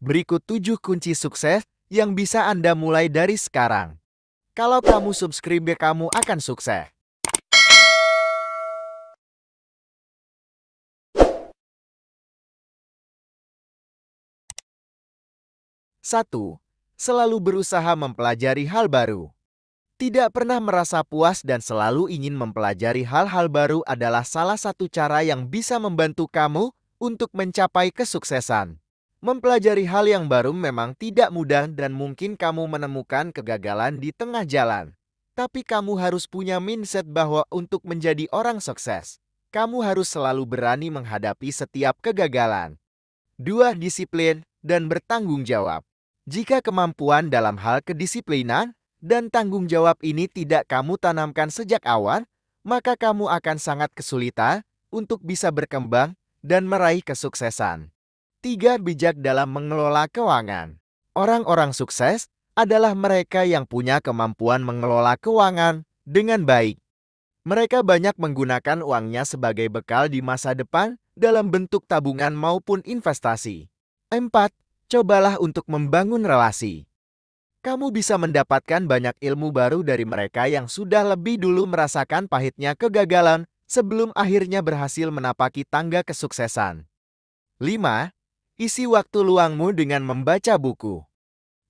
Berikut 7 kunci sukses yang bisa Anda mulai dari sekarang. Kalau kamu subscribe, kamu akan sukses. Satu, selalu berusaha mempelajari hal baru. Tidak pernah merasa puas dan selalu ingin mempelajari hal-hal baru adalah salah satu cara yang bisa membantu kamu untuk mencapai kesuksesan. Mempelajari hal yang baru memang tidak mudah dan mungkin kamu menemukan kegagalan di tengah jalan. Tapi kamu harus punya mindset bahwa untuk menjadi orang sukses, kamu harus selalu berani menghadapi setiap kegagalan. Dua Disiplin dan bertanggung jawab. Jika kemampuan dalam hal kedisiplinan dan tanggung jawab ini tidak kamu tanamkan sejak awal, maka kamu akan sangat kesulitan untuk bisa berkembang dan meraih kesuksesan. Tiga bijak dalam mengelola keuangan. Orang-orang sukses adalah mereka yang punya kemampuan mengelola keuangan dengan baik. Mereka banyak menggunakan uangnya sebagai bekal di masa depan dalam bentuk tabungan maupun investasi. empat Cobalah untuk membangun relasi. Kamu bisa mendapatkan banyak ilmu baru dari mereka yang sudah lebih dulu merasakan pahitnya kegagalan sebelum akhirnya berhasil menapaki tangga kesuksesan. 5. Isi waktu luangmu dengan membaca buku.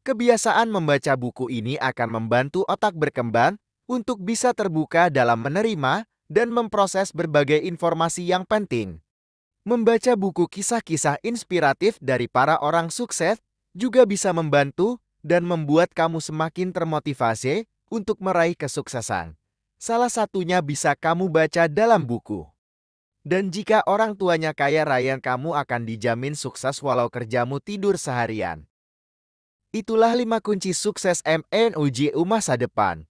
Kebiasaan membaca buku ini akan membantu otak berkembang untuk bisa terbuka dalam menerima dan memproses berbagai informasi yang penting. Membaca buku kisah-kisah inspiratif dari para orang sukses juga bisa membantu dan membuat kamu semakin termotivasi untuk meraih kesuksesan. Salah satunya bisa kamu baca dalam buku. Dan jika orang tuanya kaya raya kamu akan dijamin sukses walau kerjamu tidur seharian. Itulah lima kunci sukses MNUJU masa depan.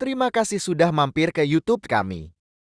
Terima kasih sudah mampir ke YouTube kami.